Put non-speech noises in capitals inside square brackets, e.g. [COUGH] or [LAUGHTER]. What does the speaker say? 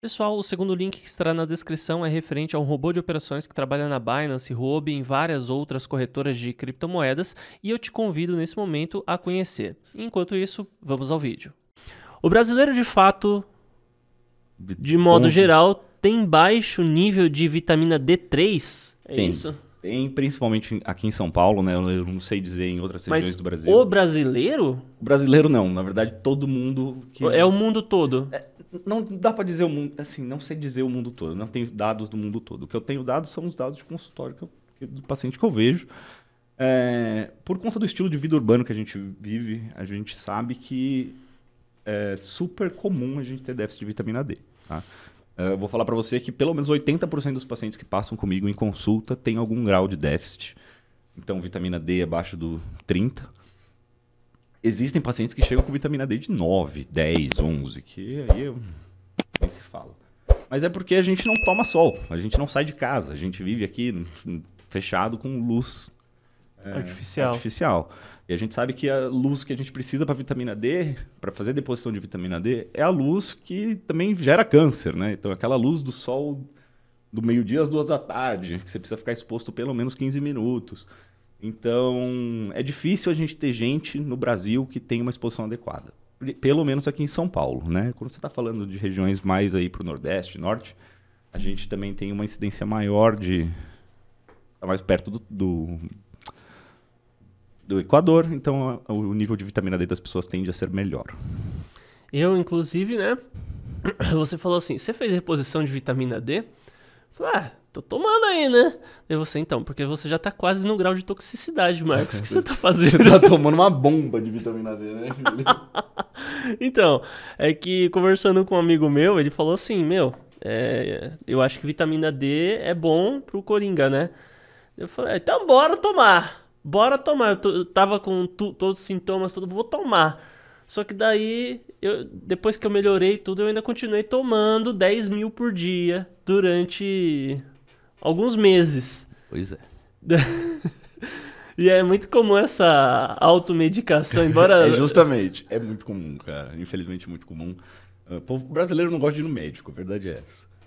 Pessoal, o segundo link que estará na descrição é referente a um robô de operações que trabalha na Binance, Huobi e em várias outras corretoras de criptomoedas e eu te convido nesse momento a conhecer. Enquanto isso, vamos ao vídeo. O brasileiro, de fato, de modo geral, tem baixo nível de vitamina D3, é tem. isso? Tem, principalmente aqui em São Paulo, né? Eu não sei dizer em outras Mas regiões do Brasil. O brasileiro? O brasileiro não, na verdade todo mundo. Que... É o mundo todo. É, não dá para dizer o mundo, assim, não sei dizer o mundo todo, não tenho dados do mundo todo. O que eu tenho dados são os dados de consultório que eu, do paciente que eu vejo. É, por conta do estilo de vida urbano que a gente vive, a gente sabe que é super comum a gente ter déficit de vitamina D. Tá? É, eu vou falar para você que pelo menos 80% dos pacientes que passam comigo em consulta têm algum grau de déficit. Então, vitamina D abaixo do 30% existem pacientes que chegam com vitamina D de 9, 10, 11, que aí eu... nem se fala. Mas é porque a gente não toma sol, a gente não sai de casa, a gente vive aqui fechado com luz é, artificial. artificial. E a gente sabe que a luz que a gente precisa para vitamina D, para fazer deposição de vitamina D, é a luz que também gera câncer, né? Então, aquela luz do sol do meio-dia às duas da tarde, que você precisa ficar exposto pelo menos 15 minutos. Então, é difícil a gente ter gente no Brasil que tem uma exposição adequada. Pelo menos aqui em São Paulo, né? Quando você está falando de regiões mais aí para o Nordeste, Norte, a gente também tem uma incidência maior de... Está mais perto do, do, do Equador, então a, o nível de vitamina D das pessoas tende a ser melhor. Eu, inclusive, né? [CLEARS THROAT] Você falou assim, você fez reposição de vitamina D? Falei, ah, tô tomando aí, né? E você, então, porque você já tá quase no grau de toxicidade, Marcos. O que você tá [LAUGHS] fazendo? Você tá tomando uma bomba de vitamina D, né? [LAUGHS] então, é que conversando com um amigo meu, ele falou assim, meu, é, eu acho que vitamina D é bom pro Coringa, né? Eu falei, então bora tomar. Bora tomar. Eu, eu tava com todos os sintomas, tudo, vou tomar. Só que daí, eu, depois que eu melhorei tudo, eu ainda continuei tomando 10 mil por dia durante alguns meses. Pois é. [LAUGHS] e é muito comum essa automedicação, embora. [LAUGHS] é justamente, é muito comum, cara. Infelizmente, muito comum. Ah, o povo brasileiro não gosta de ir no médico, a verdade é essa.